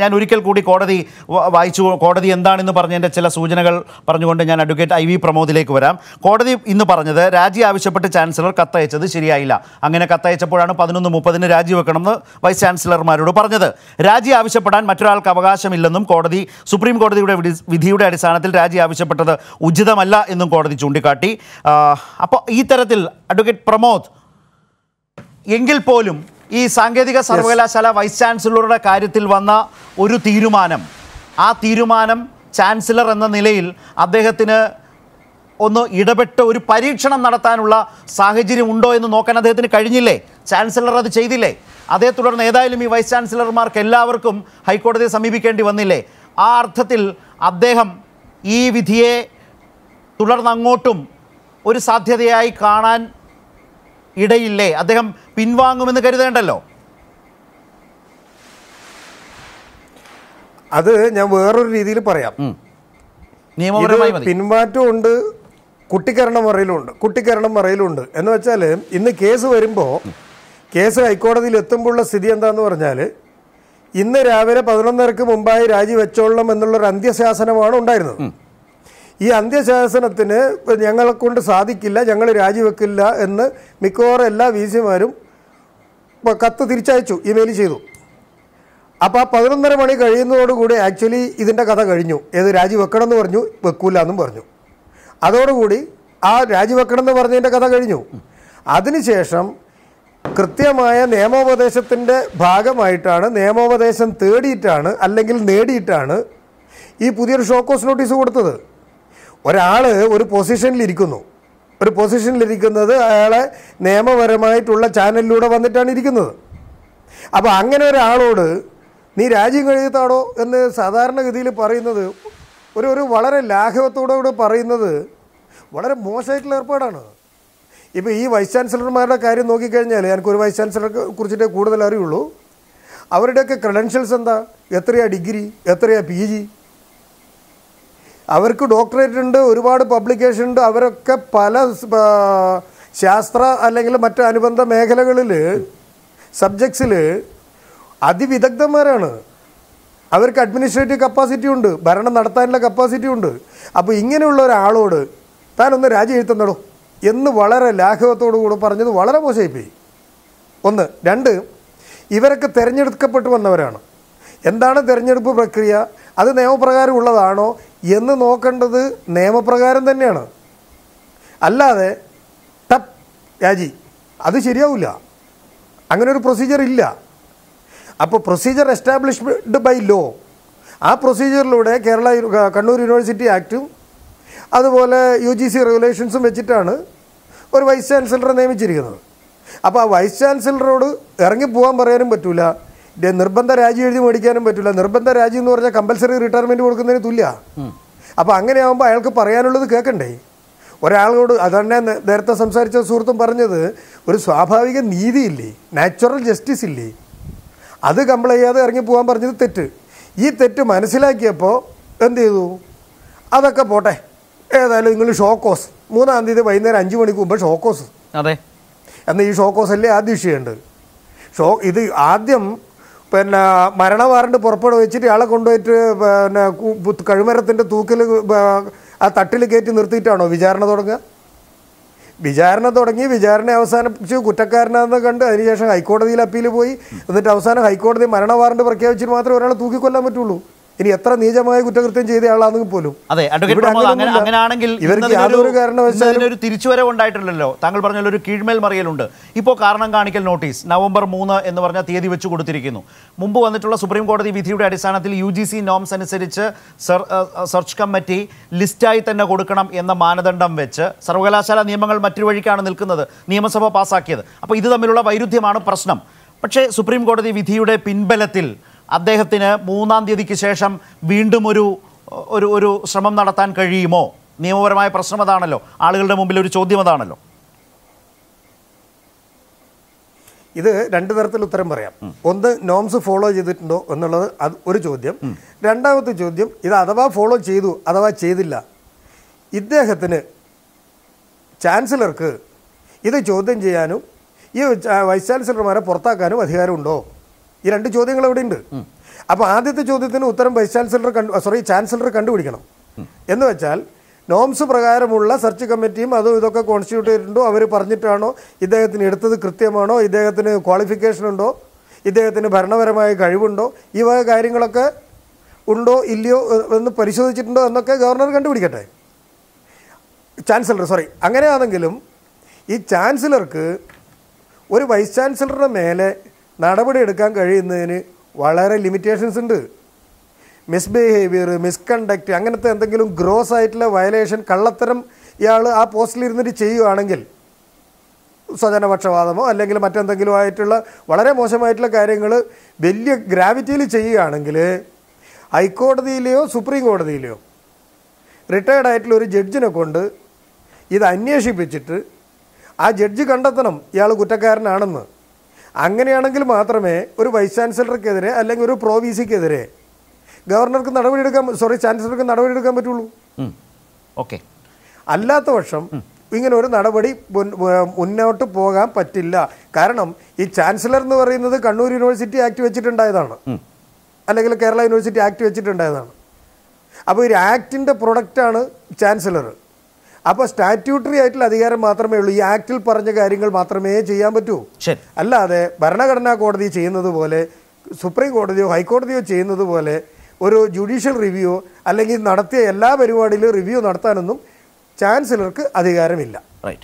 ഞാൻ ഒരിക്കൽ കൂടി കോടതി വായിച്ചു കോടതി എന്താണെന്ന് പറഞ്ഞതിൻ്റെ ചില സൂചനകൾ പറഞ്ഞുകൊണ്ട് ഞാൻ അഡ്വക്കേറ്റ് ഐ വി പ്രമോദിലേക്ക് വരാം കോടതി ഇന്ന് പറഞ്ഞത് രാജി ആവശ്യപ്പെട്ട് ചാൻസലർ കത്തയച്ചത് ശരിയായില്ല അങ്ങനെ കത്തയച്ചപ്പോഴാണ് പതിനൊന്ന് മുപ്പതിന് രാജിവെക്കണമെന്ന് വൈസ് ചാൻസലർമാരോട് പറഞ്ഞത് രാജി ആവശ്യപ്പെടാൻ മറ്റൊരാൾക്ക് അവകാശമില്ലെന്നും കോടതി സുപ്രീം കോടതിയുടെ വിധിയുടെ അടിസ്ഥാനത്തിൽ രാജി ആവശ്യപ്പെട്ടത് ഉചിതമല്ല എന്നും കോടതി ചൂണ്ടിക്കാട്ടി അപ്പോൾ ഈ തരത്തിൽ അഡ്വക്കേറ്റ് പ്രമോദ് എങ്കിൽ പോലും ഈ സാങ്കേതിക സർവകലാശാല വൈസ് ചാൻസലറുടെ കാര്യത്തിൽ വന്ന ഒരു തീരുമാനം ആ തീരുമാനം ചാൻസലർ എന്ന നിലയിൽ അദ്ദേഹത്തിന് ഒന്ന് ഇടപെട്ട് ഒരു പരീക്ഷണം നടത്താനുള്ള സാഹചര്യം ഉണ്ടോ എന്ന് നോക്കാൻ അദ്ദേഹത്തിന് കഴിഞ്ഞില്ലേ ചാൻസലർ അത് ചെയ്തില്ലേ അതേ തുടർന്ന് ഏതായാലും ഈ വൈസ് ചാൻസലർമാർക്ക് എല്ലാവർക്കും ഹൈക്കോടതിയെ സമീപിക്കേണ്ടി വന്നില്ലേ ആ അർത്ഥത്തിൽ അദ്ദേഹം ഈ വിധിയെ തുടർന്നങ്ങോട്ടും ഒരു സാധ്യതയായി കാണാൻ ഇടയില്ലേ അദ്ദേഹം പിൻവാങ്ങുമെന്ന് കരുതേണ്ടല്ലോ അത് ഞാൻ വേറൊരു രീതിയിൽ പറയാം നിയമപരമായി പിൻമാറ്റം ഉണ്ട് കുട്ടിക്കരണം മറയിലുണ്ട് കുട്ടിക്കരണം മറയിലുണ്ട് എന്ന് വെച്ചാൽ ഇന്ന് കേസ് വരുമ്പോൾ കേസ് ഹൈക്കോടതിയിൽ എത്തുമ്പോഴുള്ള സ്ഥിതി എന്താന്ന് പറഞ്ഞാൽ ഇന്ന് രാവിലെ പതിനൊന്നരക്ക് മുമ്പായി രാജിവെച്ചോളണം എന്നുള്ളൊരു അന്ത്യശാസനമാണ് ഉണ്ടായിരുന്നത് ഈ അന്ത്യശാസനത്തിന് ഞങ്ങളെ കൊണ്ട് സാധിക്കില്ല ഞങ്ങൾ രാജിവെക്കില്ല എന്ന് മിക്കവാറും എല്ലാ വി സിമാരും കത്ത് തിരിച്ചയച്ചു ഇമെയിൽ ചെയ്തു അപ്പോൾ ആ പതിനൊന്നര മണി കഴിയുന്നതോടുകൂടി ആക്ച്വലി ഇതിൻ്റെ കഥ കഴിഞ്ഞു ഏത് രാജിവെക്കണം എന്ന് പറഞ്ഞു വെക്കൂല എന്നും പറഞ്ഞു അതോടുകൂടി ആ രാജിവെക്കണം എന്ന് പറഞ്ഞതിൻ്റെ കഥ കഴിഞ്ഞു അതിനുശേഷം കൃത്യമായ നിയമോപദേശത്തിൻ്റെ ഭാഗമായിട്ടാണ് നിയമോപദേശം തേടിയിട്ടാണ് അല്ലെങ്കിൽ നേടിയിട്ടാണ് ഈ പുതിയൊരു ഷോക്കോസ് നോട്ടീസ് കൊടുത്തത് ഒരാൾ ഒരു പൊസിഷനിലിരിക്കുന്നു ഒരു പൊസിഷനിലിരിക്കുന്നത് അയാളെ നിയമപരമായിട്ടുള്ള ചാനലിലൂടെ വന്നിട്ടാണ് ഇരിക്കുന്നത് അപ്പോൾ അങ്ങനെ ഒരാളോട് നീ രാജ്യം കഴിയത്താണോ എന്ന് സാധാരണഗതിയിൽ പറയുന്നത് ഒരു ഒരു വളരെ ലാഘവത്തോടെ കൂടെ പറയുന്നത് വളരെ മോശമായിട്ടുള്ള ഏർപ്പാടാണ് ഇപ്പോൾ ഈ വൈസ് ചാൻസലർമാരുടെ കാര്യം നോക്കിക്കഴിഞ്ഞാൽ എനിക്കൊരു വൈസ് ചാൻസലറെ കുറിച്ചിട്ടേ കൂടുതൽ അറിയുള്ളൂ അവരുടെയൊക്കെ ക്രെഡൻഷ്യൽസ് എന്താ എത്രയാ ഡിഗ്രി എത്രയാ പി ജി അവർക്ക് ഡോക്ടറേറ്റ് ഉണ്ട് ഒരുപാട് പബ്ലിക്കേഷൻ ഉണ്ട് അവരൊക്കെ പല ശാസ്ത്ര അല്ലെങ്കിൽ മറ്റു അനുബന്ധ മേഖലകളിൽ സബ്ജക്ട്സിൽ അതിവിദഗ്ധന്മാരാണ് അവർക്ക് അഡ്മിനിസ്ട്രേറ്റീവ് കപ്പാസിറ്റി ഉണ്ട് ഭരണം നടത്താനുള്ള കപ്പാസിറ്റി ഉണ്ട് അപ്പോൾ ഇങ്ങനെയുള്ള ഒരാളോട് താനൊന്ന് രാജി എഴുത്തുന്നടോ എന്ന് വളരെ ലാഘവത്തോടു കൂടെ പറഞ്ഞത് വളരെ മോശമായിപ്പോയി ഒന്ന് രണ്ട് ഇവരൊക്കെ തിരഞ്ഞെടുക്കപ്പെട്ടു വന്നവരാണ് എന്താണ് തിരഞ്ഞെടുപ്പ് പ്രക്രിയ അത് നിയമപ്രകാരം ഉള്ളതാണോ എന്ന് നോക്കേണ്ടത് നിയമപ്രകാരം തന്നെയാണ് അല്ലാതെ ടപ്പ് രാജി അത് ശരിയാവില്ല അങ്ങനെ ഒരു പ്രൊസീജിയർ ഇല്ല അപ്പോൾ പ്രൊസീജിയർ എസ്റ്റാബ്ലിഷ്ഡ് ബൈ ലോ ആ പ്രൊസീജിയറിലൂടെ കേരള കണ്ണൂർ യൂണിവേഴ്സിറ്റി ആക്റ്റും അതുപോലെ യു ജി സി റെഗുലേഷൻസും വെച്ചിട്ടാണ് ഒരു വൈസ് ചാൻസലറെ നിയമിച്ചിരിക്കുന്നത് അപ്പോൾ ആ വൈസ് ചാൻസലറോട് ഇറങ്ങിപ്പോകാൻ പറയാനും പറ്റില്ല നിർബന്ധ രാജി എഴുതി മേടിക്കാനും പറ്റില്ല നിർബന്ധ രാജി എന്ന് പറഞ്ഞാൽ കമ്പൽസറി റിട്ടയർമെന്റ് കൊടുക്കുന്നതിന് തുല്യ അപ്പോൾ അങ്ങനെയാകുമ്പോൾ അയാൾക്ക് പറയാനുള്ളത് കേൾക്കണ്ടേ ഒരാളോട് അതന്നെ നേരത്തെ സംസാരിച്ച സുഹൃത്തും പറഞ്ഞത് ഒരു സ്വാഭാവിക നീതി ഇല്ലേ നാച്ചുറൽ ജസ്റ്റിസ് ഇല്ലേ അത് കംപ്ലൈ ചെയ്യാതെ ഇറങ്ങി പോകാൻ പറഞ്ഞത് തെറ്റ് ഈ തെറ്റ് മനസ്സിലാക്കിയപ്പോൾ എന്ത് ചെയ്തു അതൊക്കെ പോട്ടെ ഏതായാലും നിങ്ങൾ ഷോക്കോസ് മൂന്നാം തീയതി വൈകുന്നേരം അഞ്ച് മണിക്ക് മുമ്പ് ഷോക്കോസ് അതെ എന്നാൽ ഈ ഷോക്കോസ് അല്ലേ ആദ്യം വിഷയമുണ്ട് ഷോ ഇത് ആദ്യം പിന്നെ മരണ വാറണ്ട് പുറപ്പെടു വെച്ചിട്ട് ഇയാളെ കൊണ്ടുപോയിട്ട് പിന്നെ കഴുമരത്തിൻ്റെ തൂക്കിൽ ആ തട്ടിൽ കയറ്റി നിർത്തിയിട്ടാണോ വിചാരണ തുടങ്ങുക വിചാരണ തുടങ്ങി വിചാരണ അവസാനിച്ച് കുറ്റക്കാരനാണെന്ന് കണ്ട് അതിനുശേഷം ഹൈക്കോടതിയിൽ അപ്പീൽ പോയി എന്നിട്ട് അവസാനം ഹൈക്കോടതി മരണ വാറണ്ട് പ്രഖ്യാപിച്ചിട്ട് മാത്രമേ ഒരാളെ തൂക്കിക്കൊല്ലാൻ പറ്റുള്ളൂ ഇനി എത്ര നീചമായ കുറ്റകൃത്യം ചെയ്തയാളാണെങ്കിൽ പോലും അതെ അങ്ങനെയാണെങ്കിൽ ഇവർക്ക് യാതൊരു കാരണവശാലും ഒരു തിരിച്ചുവരവ് ഉണ്ടായിട്ടില്ലല്ലോ താങ്കൾ പറഞ്ഞ ഒരു കീഴ്മേൽ മറിയലുണ്ട് ഇപ്പോൾ കാരണം കാണിക്കൽ നോട്ടീസ് നവംബർ മൂന്ന് എന്ന് പറഞ്ഞ തീയതി വെച്ച് കൊടുത്തിരിക്കുന്നു മുമ്പ് വന്നിട്ടുള്ള സുപ്രീം കോടതി വിധിയുടെ അടിസ്ഥാനത്തിൽ യു ജി സി നോംസ് അനുസരിച്ച് സെർച്ച് കമ്മിറ്റി ലിസ്റ്റായി തന്നെ കൊടുക്കണം എന്ന മാനദണ്ഡം വെച്ച് സർവകലാശാല നിയമങ്ങൾ മറ്റൊരു വഴിക്കാണ് നിൽക്കുന്നത് നിയമസഭ പാസ്സാക്കിയത് അപ്പോൾ ഇത് തമ്മിലുള്ള വൈരുദ്ധ്യമാണ് പ്രശ്നം പക്ഷേ സുപ്രീം കോടതി വിധിയുടെ പിൻബലത്തിൽ അദ്ദേഹത്തിന് മൂന്നാം തീയതിക്ക് ശേഷം വീണ്ടും ഒരു ഒരു ഒരു ശ്രമം നടത്താൻ കഴിയുമോ നിയമപരമായ പ്രശ്നം അതാണല്ലോ ആളുകളുടെ മുമ്പിൽ ഒരു ചോദ്യം അതാണല്ലോ ഇത് രണ്ടു തരത്തിൽ ഉത്തരം പറയാം ഒന്ന് നോംസ് ഫോളോ ചെയ്തിട്ടുണ്ടോ എന്നുള്ളത് അത് ഒരു ചോദ്യം രണ്ടാമത്തെ ചോദ്യം ഇത് അഥവാ ഫോളോ ചെയ്തു അഥവാ ചെയ്തില്ല ഇദ്ദേഹത്തിന് ചാൻസലർക്ക് ഇത് ചോദ്യം ചെയ്യാനും ഈ വൈസ് ചാൻസലർമാരെ പുറത്താക്കാനും അധികാരമുണ്ടോ ഈ രണ്ട് ചോദ്യങ്ങൾ അവിടെ ഉണ്ട് അപ്പോൾ ആദ്യത്തെ ചോദ്യത്തിന് ഉത്തരം വൈസ് ചാൻസലർ കണ്ടു സോറി ചാൻസലർ കണ്ടുപിടിക്കണം എന്ന് വെച്ചാൽ നോംസ് പ്രകാരമുള്ള സെർച്ച് കമ്മിറ്റിയും അതും ഇതൊക്കെ കോൺസ്റ്റിറ്റ്യൂട്ട് ചെയ്തിട്ടുണ്ടോ അവർ പറഞ്ഞിട്ടാണോ ഇദ്ദേഹത്തിന് എടുത്തത് കൃത്യമാണോ ഇദ്ദേഹത്തിന് ക്വാളിഫിക്കേഷൻ ഉണ്ടോ ഇദ്ദേഹത്തിന് ഭരണപരമായ കഴിവുണ്ടോ ഈ വക കാര്യങ്ങളൊക്കെ ഉണ്ടോ ഇല്ലയോ എന്ന് പരിശോധിച്ചിട്ടുണ്ടോ എന്നൊക്കെ ഗവർണർ കണ്ടുപിടിക്കട്ടെ ചാൻസലർ സോറി അങ്ങനെയാണെങ്കിലും ഈ ചാൻസലർക്ക് ഒരു വൈസ് ചാൻസലറുടെ മേലെ നടപടിയെടുക്കാൻ കഴിയുന്നതിന് വളരെ ലിമിറ്റേഷൻസ് ഉണ്ട് മിസ്ബിഹേവിയർ മിസ്കണ്ടക്റ്റ് അങ്ങനത്തെ എന്തെങ്കിലും ഗ്രോസ് ആയിട്ടുള്ള വയലേഷൻ കള്ളത്തരം ഇയാൾ ആ പോസ്റ്റിൽ ഇരുന്നിട്ട് ചെയ്യുകയാണെങ്കിൽ സ്വജനപക്ഷപാതമോ അല്ലെങ്കിൽ മറ്റെന്തെങ്കിലും ആയിട്ടുള്ള വളരെ മോശമായിട്ടുള്ള കാര്യങ്ങൾ വലിയ ഗ്രാവിറ്റിയിൽ ചെയ്യുകയാണെങ്കിൽ ഹൈക്കോടതിയിലെയോ സുപ്രീം കോടതിയിലെയോ റിട്ടയർഡ് ആയിട്ടുള്ള ഒരു ജഡ്ജിനെ കൊണ്ട് ഇത് അന്വേഷിപ്പിച്ചിട്ട് ആ ജഡ്ജ് കണ്ടെത്തണം ഇയാൾ കുറ്റക്കാരനാണെന്ന് അങ്ങനെയാണെങ്കിൽ മാത്രമേ ഒരു വൈസ് ചാൻസലർക്കെതിരെ അല്ലെങ്കിൽ ഒരു പ്രോ വി സിക്കെതിരെ ഗവർണർക്ക് നടപടിയെടുക്കാൻ സോറി ചാൻസലർക്ക് നടപടിയെടുക്കാൻ പറ്റുള്ളൂ ഓക്കെ അല്ലാത്ത പക്ഷം ഇങ്ങനെ ഒരു നടപടി മുന്നോട്ട് പോകാൻ പറ്റില്ല കാരണം ഈ ചാൻസലർ എന്ന് പറയുന്നത് കണ്ണൂർ യൂണിവേഴ്സിറ്റി ആക്ട് വെച്ചിട്ടുണ്ടായതാണ് അല്ലെങ്കിൽ കേരള യൂണിവേഴ്സിറ്റി ആക്ട് വെച്ചിട്ടുണ്ടായതാണ് അപ്പോൾ ഒരു ആക്ടിൻ്റെ പ്രൊഡക്റ്റാണ് ചാൻസലർ അപ്പോൾ സ്റ്റാറ്റ്യൂട്ടറി ആയിട്ടുള്ള അധികാരം മാത്രമേ ഉള്ളൂ ഈ ആക്ടിൽ പറഞ്ഞ കാര്യങ്ങൾ മാത്രമേ ചെയ്യാൻ പറ്റൂ അല്ലാതെ ഭരണഘടനാ കോടതി ചെയ്യുന്നത് പോലെ സുപ്രീം കോടതിയോ ഹൈക്കോടതിയോ ചെയ്യുന്നത് പോലെ ഒരു ജുഡീഷ്യൽ റിവ്യൂ അല്ലെങ്കിൽ നടത്തിയ എല്ലാ പരിപാടിയിലും റിവ്യൂ നടത്താനൊന്നും ചാൻസലർക്ക് അധികാരമില്ല